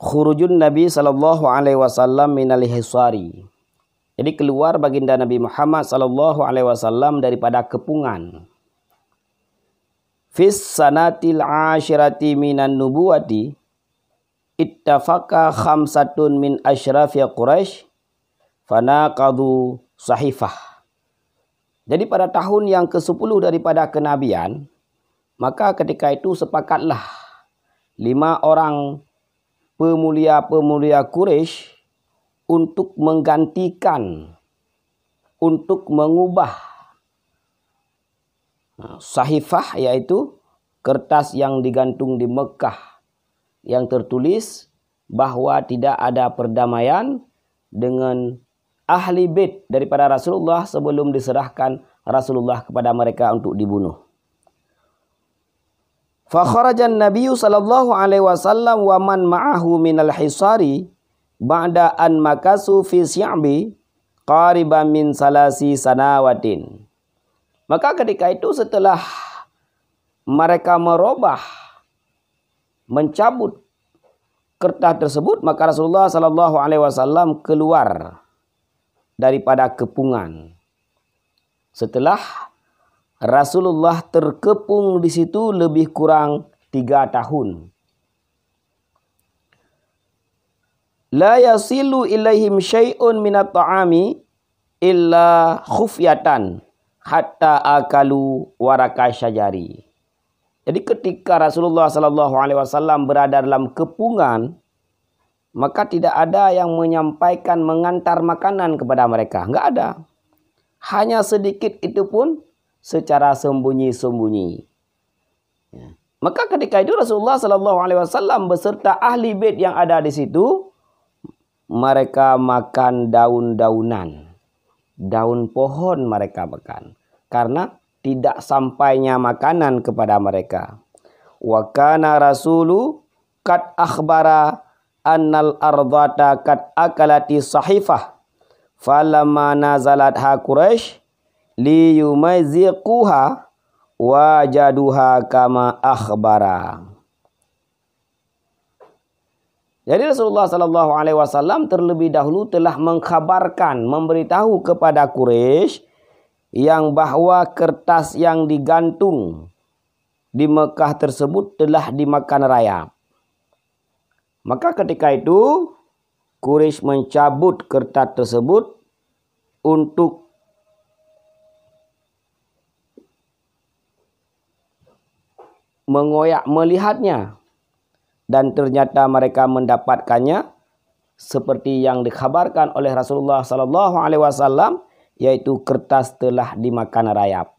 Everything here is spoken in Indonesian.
khurujun Nabi sallallahu alaihi wasallam minal hisari. Jadi keluar baginda Nabi Muhammad sallallahu alaihi wasallam daripada kepungan. Fis sanatil ashirati minan nubuwati ittafaqa khamsatun min asyrafi Quraisy fanaqadu sahifah. Jadi pada tahun yang ke-10 daripada kenabian, maka ketika itu sepakatlah lima orang pemulia-pemulia Quraisy untuk menggantikan untuk mengubah nah, sahifah yaitu kertas yang digantung di Mekah yang tertulis bahwa tidak ada perdamaian dengan ahli bait daripada Rasulullah sebelum diserahkan Rasulullah kepada mereka untuk dibunuh. Fakharajan Nabiyyu sallallahu alaihi wasallam wa man ma'ahu minal hisari ba'da an makasu fi si'bi qariban min salasi sanawatin. Maka ketika itu setelah mereka merubah mencabut kertas tersebut maka Rasulullah sallallahu alaihi wasallam keluar daripada kepungan setelah Rasulullah terkepung di situ lebih kurang tiga tahun. La yasilu ilaihim syai'un minat ta'ami illa khufyatan hatta akalu waraka syajari. Jadi ketika Rasulullah saw Alaihi Wasallam berada dalam kepungan, maka tidak ada yang menyampaikan mengantar makanan kepada mereka, nggak ada. Hanya sedikit itu pun secara sembunyi-sembunyi. Ya. Maka ketika itu Rasulullah Sallallahu Alaihi Wasallam beserta ahli bed yang ada di situ, mereka makan daun-daunan, daun pohon mereka makan, karena tidak sampainya makanan kepada mereka. Wakana Rasulu kat akhbara annal ardata kat akalati sahifah. Falamma nazalat ha Quraisy liyumaziquha wajaduha kama akhbara. Jadi Rasulullah Sallallahu Alaihi Wasallam terlebih dahulu telah mengkabarkan, memberitahu kepada Quraisy yang bahwa kertas yang digantung di Mekah tersebut telah dimakan rayap. Maka ketika itu Quraisy mencabut kertas tersebut untuk mengoyak melihatnya dan ternyata mereka mendapatkannya seperti yang dikhabarkan oleh Rasulullah sallallahu alaihi wasallam yaitu kertas telah dimakan rayap.